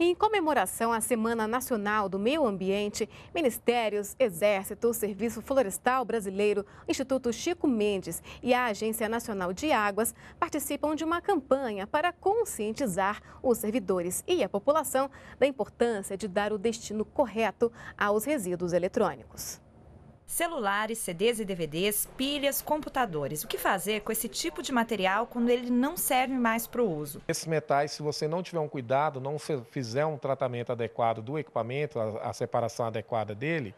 Em comemoração à Semana Nacional do Meio Ambiente, ministérios, Exército, Serviço Florestal Brasileiro, Instituto Chico Mendes e a Agência Nacional de Águas participam de uma campanha para conscientizar os servidores e a população da importância de dar o destino correto aos resíduos eletrônicos celulares, CDs e DVDs, pilhas, computadores. O que fazer com esse tipo de material quando ele não serve mais para o uso? Esses metais, se você não tiver um cuidado, não fizer um tratamento adequado do equipamento, a, a separação adequada dele,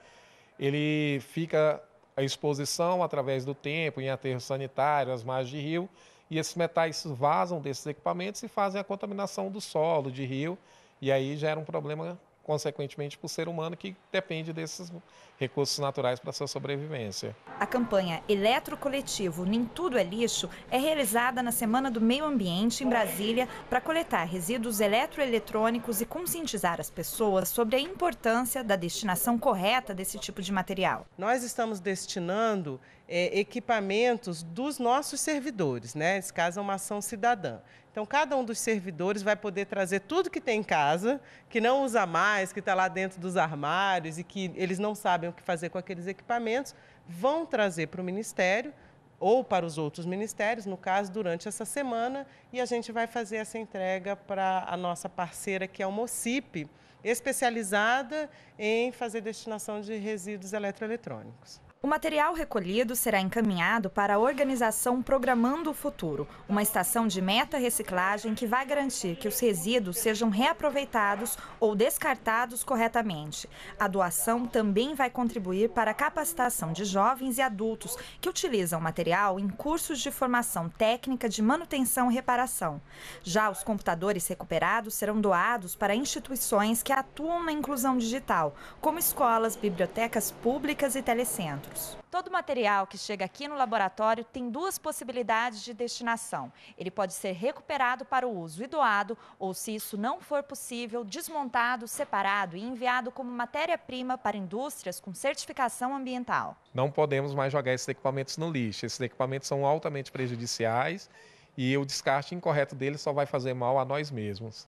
ele fica à exposição através do tempo, em aterros sanitários, as margens de rio, e esses metais vazam desses equipamentos e fazem a contaminação do solo, de rio, e aí gera um problema consequentemente, para o ser humano que depende desses recursos naturais para sua sobrevivência. A campanha Eletrocoletivo Nem Tudo é Lixo é realizada na Semana do Meio Ambiente em Brasília para coletar resíduos eletroeletrônicos e conscientizar as pessoas sobre a importância da destinação correta desse tipo de material. Nós estamos destinando é, equipamentos dos nossos servidores, né? Nesse caso, é uma ação cidadã. Então, cada um dos servidores vai poder trazer tudo que tem em casa, que não usa mais, que está lá dentro dos armários e que eles não sabem o que fazer com aqueles equipamentos, vão trazer para o Ministério ou para os outros ministérios, no caso, durante essa semana, e a gente vai fazer essa entrega para a nossa parceira, que é o MOCIP, especializada em fazer destinação de resíduos eletroeletrônicos. O material recolhido será encaminhado para a organização Programando o Futuro, uma estação de meta reciclagem que vai garantir que os resíduos sejam reaproveitados ou descartados corretamente. A doação também vai contribuir para a capacitação de jovens e adultos que utilizam o material em cursos de formação técnica de manutenção e reparação. Já os computadores recuperados serão doados para instituições que atuam na inclusão digital, como escolas, bibliotecas públicas e telecentros outros. Todo material que chega aqui no laboratório tem duas possibilidades de destinação. Ele pode ser recuperado para o uso e doado, ou se isso não for possível, desmontado, separado e enviado como matéria-prima para indústrias com certificação ambiental. Não podemos mais jogar esses equipamentos no lixo. Esses equipamentos são altamente prejudiciais e o descarte incorreto deles só vai fazer mal a nós mesmos.